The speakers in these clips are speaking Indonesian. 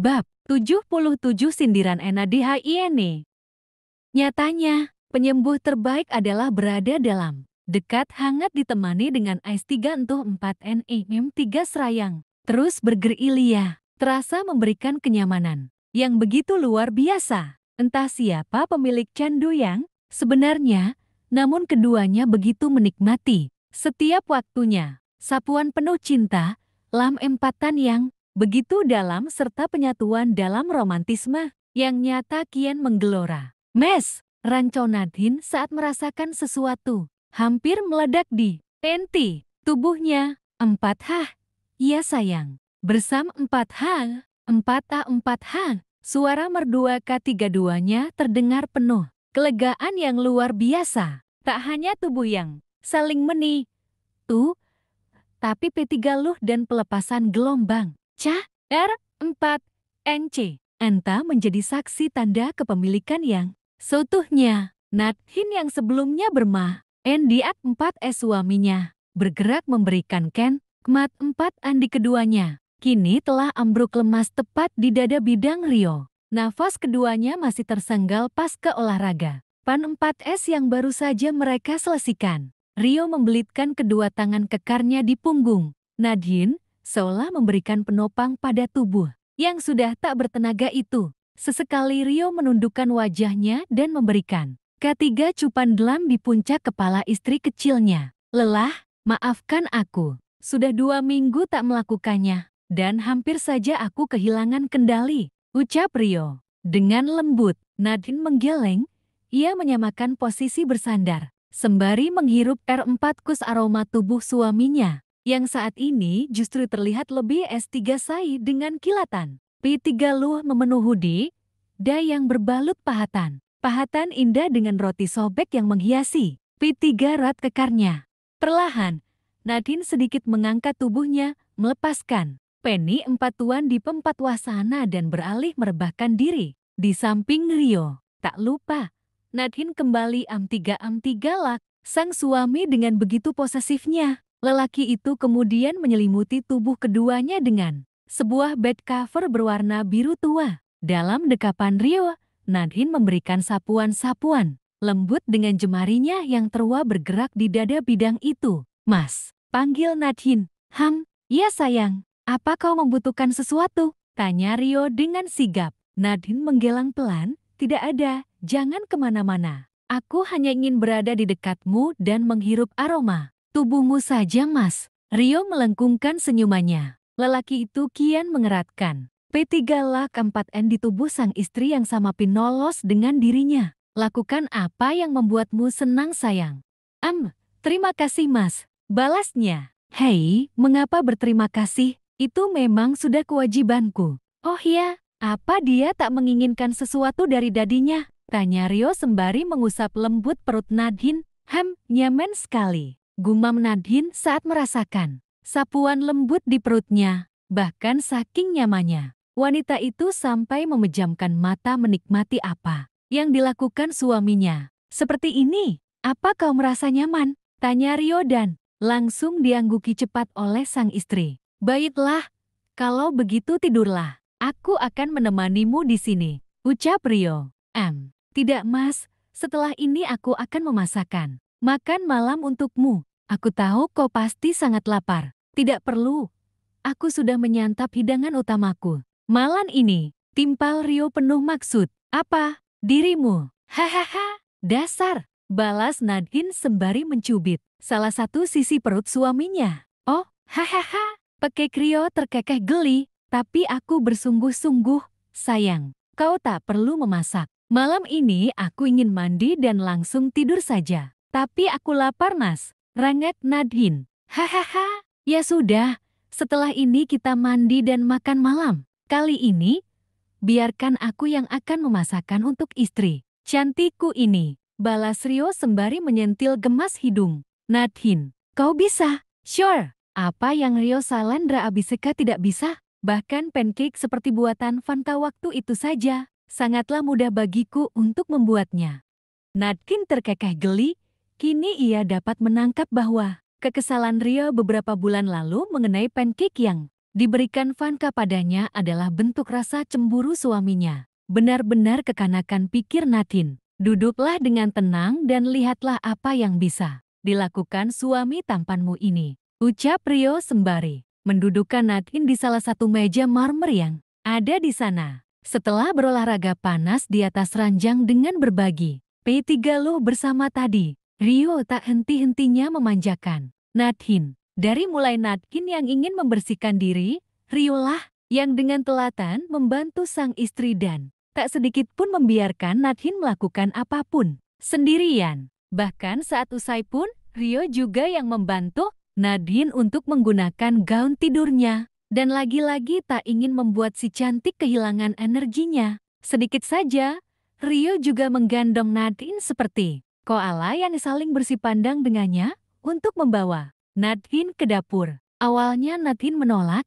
Bab 77 Sindiran ena NADHINE Nyatanya, penyembuh terbaik adalah berada dalam dekat hangat ditemani dengan ais tiga entuh 4 NIM 3 serayang. Terus bergerilya terasa memberikan kenyamanan yang begitu luar biasa. Entah siapa pemilik candu yang sebenarnya, namun keduanya begitu menikmati setiap waktunya. Sapuan penuh cinta, lam empatan yang begitu dalam serta penyatuan dalam romantisme yang nyata kian menggelora. Mes, Ranconadhin saat merasakan sesuatu, hampir meledak di penti tubuhnya. Empat h iya sayang. Bersam empat hal, empat a empat h suara merdua k tiga duanya terdengar penuh. Kelegaan yang luar biasa. Tak hanya tubuh yang saling meni, tu, tapi P3 luh dan pelepasan gelombang. R 4 NC. Anta menjadi saksi tanda kepemilikan yang seutuhnya. Nat Hin yang sebelumnya berma, Endiat 4 S suaminya, bergerak memberikan Ken, Kmat 4 Andi keduanya. Kini telah ambruk lemas tepat di dada bidang Rio. Nafas keduanya masih tersenggal pas ke olahraga. Pan 4S yang baru saja mereka selesaikan. Rio membelitkan kedua tangan kekarnya di punggung. Nadine, seolah memberikan penopang pada tubuh yang sudah tak bertenaga itu. Sesekali Rio menundukkan wajahnya dan memberikan ketiga cupan dalam di puncak kepala istri kecilnya. Lelah, maafkan aku. Sudah dua minggu tak melakukannya, dan hampir saja aku kehilangan kendali, ucap Rio. Dengan lembut, Nadine menggeleng, ia menyamakan posisi bersandar, sembari menghirup R4 kus aroma tubuh suaminya yang saat ini justru terlihat lebih S3 Sai dengan kilatan. P3 Luh memenuhi da yang berbalut pahatan. Pahatan indah dengan roti sobek yang menghiasi. P3 Rat kekarnya. Perlahan, Nadine sedikit mengangkat tubuhnya, melepaskan. Penny empat tuan di pempat wasana dan beralih merebahkan diri. Di samping Rio, tak lupa, Nadine kembali am tiga am tiga lak, sang suami dengan begitu posesifnya. Lelaki itu kemudian menyelimuti tubuh keduanya dengan sebuah bed cover berwarna biru tua. Dalam dekapan Rio, Nadhin memberikan sapuan-sapuan lembut dengan jemarinya yang terua bergerak di dada bidang itu. Mas, panggil Nadhin. Ham, iya sayang. Apa kau membutuhkan sesuatu? Tanya Rio dengan sigap. Nadhin menggelang pelan, tidak ada, jangan kemana-mana. Aku hanya ingin berada di dekatmu dan menghirup aroma. Tubuhmu saja mas. Rio melengkungkan senyumannya. Lelaki itu kian mengeratkan. P3 lak 4N di tubuh sang istri yang sama pinolos dengan dirinya. Lakukan apa yang membuatmu senang sayang. Am, terima kasih mas. Balasnya. Hei, mengapa berterima kasih? Itu memang sudah kewajibanku. Oh ya, apa dia tak menginginkan sesuatu dari dadinya? Tanya Rio sembari mengusap lembut perut Nadine. Hem, nyaman sekali gumam Nadhin saat merasakan sapuan lembut di perutnya, bahkan saking nyamannya. Wanita itu sampai memejamkan mata menikmati apa yang dilakukan suaminya. Seperti ini, apa kau merasa nyaman? Tanya Rio dan langsung diangguki cepat oleh sang istri. Baiklah, kalau begitu tidurlah. Aku akan menemanimu di sini. Ucap Rio. M. Tidak mas, setelah ini aku akan memasakkan. Makan malam untukmu. Aku tahu kau pasti sangat lapar. Tidak perlu. Aku sudah menyantap hidangan utamaku. Malam ini, timpal Rio penuh maksud. Apa? Dirimu. Hahaha. Dasar. Balas Nadine sembari mencubit salah satu sisi perut suaminya. Oh, hahaha. Pekek Rio terkekeh geli, tapi aku bersungguh-sungguh. Sayang, kau tak perlu memasak. Malam ini aku ingin mandi dan langsung tidur saja. Tapi aku lapar, Mas. Rangat Nadhin. Hahaha, ya sudah. Setelah ini kita mandi dan makan malam. Kali ini, biarkan aku yang akan memasakkan untuk istri. Cantikku ini. Balas Rio sembari menyentil gemas hidung. Nadhin, kau bisa? Sure. Apa yang Rio Salandra Abiseka tidak bisa? Bahkan pancake seperti buatan Fanta waktu itu saja. Sangatlah mudah bagiku untuk membuatnya. Nadkin terkekeh geli Kini ia dapat menangkap bahwa kekesalan Rio beberapa bulan lalu mengenai pancake yang diberikan Vanka padanya adalah bentuk rasa cemburu suaminya. Benar-benar kekanakan pikir Natin. Duduklah dengan tenang dan lihatlah apa yang bisa dilakukan suami tampanmu ini. Ucap Rio sembari mendudukan Natin di salah satu meja marmer yang ada di sana. Setelah berolahraga panas di atas ranjang dengan berbagi, P3 lo bersama tadi, Rio tak henti-hentinya memanjakan Nadhin. Dari mulai Nadhin yang ingin membersihkan diri, Rio lah yang dengan telatan membantu sang istri dan tak sedikit pun membiarkan Nadhin melakukan apapun sendirian. Bahkan saat usai pun, Rio juga yang membantu Nadhin untuk menggunakan gaun tidurnya. Dan lagi-lagi tak ingin membuat si cantik kehilangan energinya. Sedikit saja, Rio juga menggandong Nadine seperti Koala yang saling bersih pandang dengannya untuk membawa Nadhin ke dapur. Awalnya Nadhin menolak,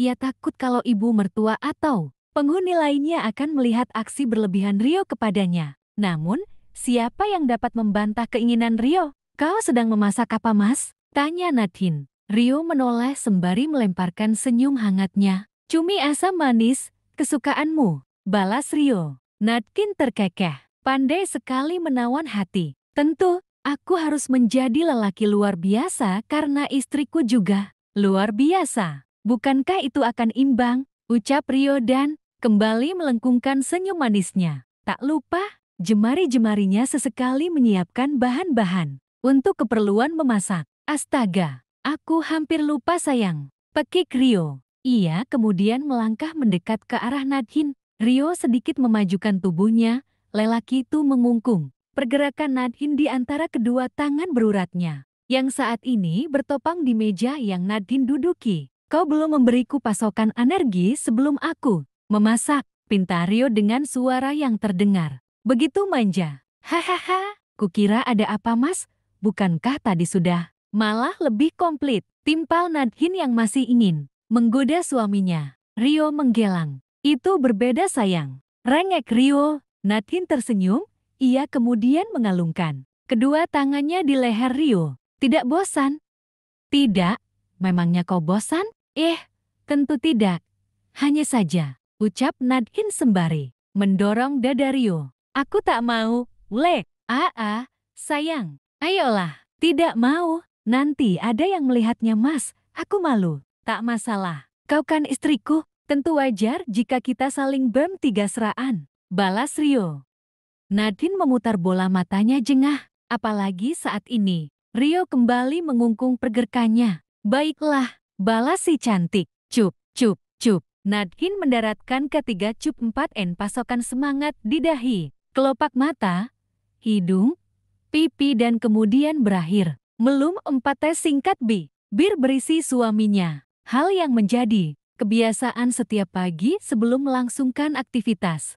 ia takut kalau ibu mertua atau penghuni lainnya akan melihat aksi berlebihan Rio kepadanya. Namun, siapa yang dapat membantah keinginan Rio? Kau sedang memasak apa mas? Tanya Nadhin. Rio menoleh sembari melemparkan senyum hangatnya. Cumi asam manis, kesukaanmu. Balas Rio. Nadhin terkekeh. Pandai sekali menawan hati. Tentu, aku harus menjadi lelaki luar biasa karena istriku juga luar biasa. Bukankah itu akan imbang? Ucap Rio dan kembali melengkungkan senyum manisnya. Tak lupa, jemari-jemarinya sesekali menyiapkan bahan-bahan untuk keperluan memasak. Astaga, aku hampir lupa sayang. Pekik Rio. Ia kemudian melangkah mendekat ke arah Nadhin. Rio sedikit memajukan tubuhnya, Lelaki itu mengungkung. Pergerakan Nadine di antara kedua tangan beruratnya. Yang saat ini bertopang di meja yang Nadine duduki. Kau belum memberiku pasokan energi sebelum aku memasak. Pinta Rio dengan suara yang terdengar. Begitu manja. Hahaha, kukira ada apa mas? Bukankah tadi sudah? Malah lebih komplit. Timpal Nadhin yang masih ingin. Menggoda suaminya. Rio menggelang. Itu berbeda sayang. Rengek Rio, Nathin tersenyum, ia kemudian mengalungkan kedua tangannya di leher Rio. Tidak bosan? Tidak, memangnya kau bosan? Eh, tentu tidak. Hanya saja, ucap Nadhin sembari mendorong dada Rio. Aku tak mau, le. Aa, sayang. Ayolah, tidak mau. Nanti ada yang melihatnya mas, aku malu. Tak masalah, kau kan istriku. Tentu wajar jika kita saling bem tiga seraan. Balas Rio. Nadine memutar bola matanya jengah, apalagi saat ini. Rio kembali mengungkung pergerkannya. Baiklah, balas si cantik. Cup, cup, cup. Nadine mendaratkan ketiga cup empat n pasokan semangat di dahi, kelopak mata, hidung, pipi dan kemudian berakhir. Melum empat tes singkat bi Bir berisi suaminya. Hal yang menjadi kebiasaan setiap pagi sebelum melangsungkan aktivitas.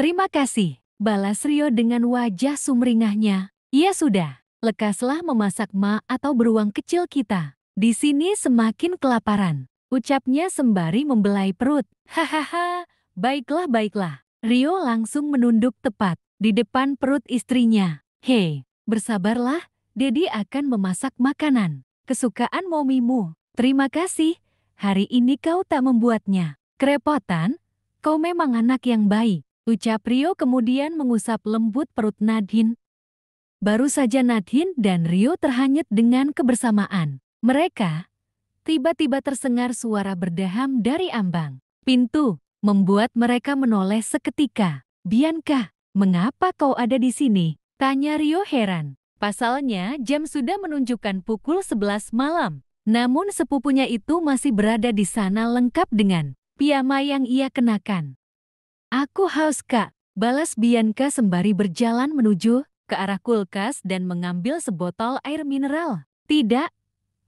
Terima kasih, balas Rio dengan wajah sumringahnya. Ya sudah, lekaslah memasak ma atau beruang kecil kita. Di sini semakin kelaparan. Ucapnya sembari membelai perut. Hahaha, baiklah baiklah. Rio langsung menunduk tepat di depan perut istrinya. Hei, bersabarlah, Dedi akan memasak makanan. Kesukaan momimu. Terima kasih, hari ini kau tak membuatnya. Kerepotan, kau memang anak yang baik. Ucap Rio kemudian mengusap lembut perut Nadine. Baru saja Nadine dan Rio terhanyut dengan kebersamaan. Mereka tiba-tiba tersengar suara berdaham dari ambang. Pintu membuat mereka menoleh seketika. Bianca, mengapa kau ada di sini? Tanya Rio heran. Pasalnya, jam sudah menunjukkan pukul 11 malam. Namun sepupunya itu masih berada di sana lengkap dengan piyama yang ia kenakan. Aku haus kak, balas Bianca sembari berjalan menuju ke arah kulkas dan mengambil sebotol air mineral. Tidak,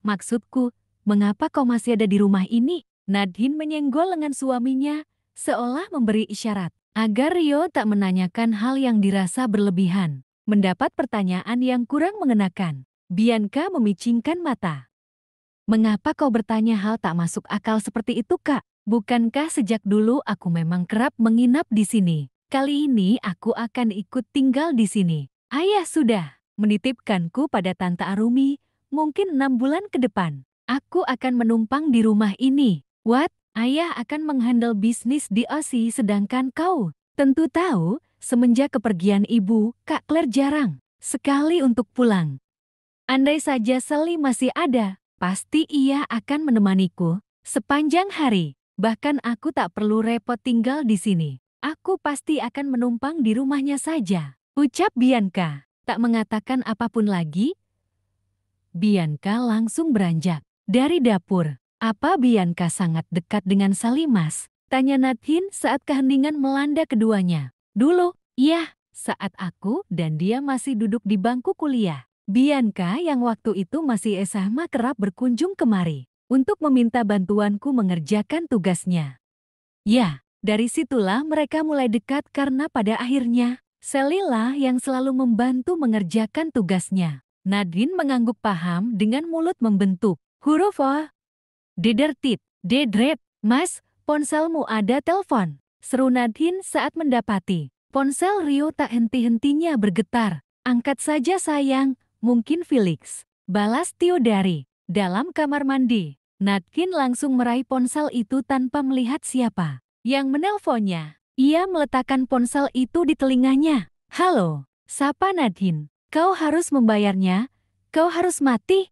maksudku, mengapa kau masih ada di rumah ini? Nadine menyenggol lengan suaminya, seolah memberi isyarat. Agar Rio tak menanyakan hal yang dirasa berlebihan. Mendapat pertanyaan yang kurang mengenakan. Bianca memicingkan mata. Mengapa kau bertanya hal tak masuk akal seperti itu, Kak? Bukankah sejak dulu aku memang kerap menginap di sini? Kali ini aku akan ikut tinggal di sini. Ayah sudah menitipkanku pada Tante Arumi, mungkin enam bulan ke depan. Aku akan menumpang di rumah ini. What? Ayah akan menghandle bisnis di OSI sedangkan kau. Tentu tahu, semenjak kepergian ibu, Kak Claire jarang sekali untuk pulang. Andai saja Sally masih ada, pasti ia akan menemaniku sepanjang hari. Bahkan aku tak perlu repot tinggal di sini. Aku pasti akan menumpang di rumahnya saja. Ucap Bianca. Tak mengatakan apapun lagi, Bianca langsung beranjak dari dapur. Apa Bianca sangat dekat dengan Salimas? Tanya Nathin saat keheningan melanda keduanya. Dulu, iya, saat aku dan dia masih duduk di bangku kuliah. Bianca yang waktu itu masih esahma kerap berkunjung kemari untuk meminta bantuanku mengerjakan tugasnya. Ya, dari situlah mereka mulai dekat karena pada akhirnya, Selilah yang selalu membantu mengerjakan tugasnya. Nadine mengangguk paham dengan mulut membentuk. Huruf O. Dedertit, dedret, mas, ponselmu ada telepon. Seru Nadine saat mendapati. Ponsel Rio tak henti-hentinya bergetar. Angkat saja sayang, mungkin Felix. Balas Tio dari dalam kamar mandi. Natkin langsung meraih ponsel itu tanpa melihat siapa yang menelponnya. Ia meletakkan ponsel itu di telinganya. Halo, sapa Nadine. Kau harus membayarnya. Kau harus mati.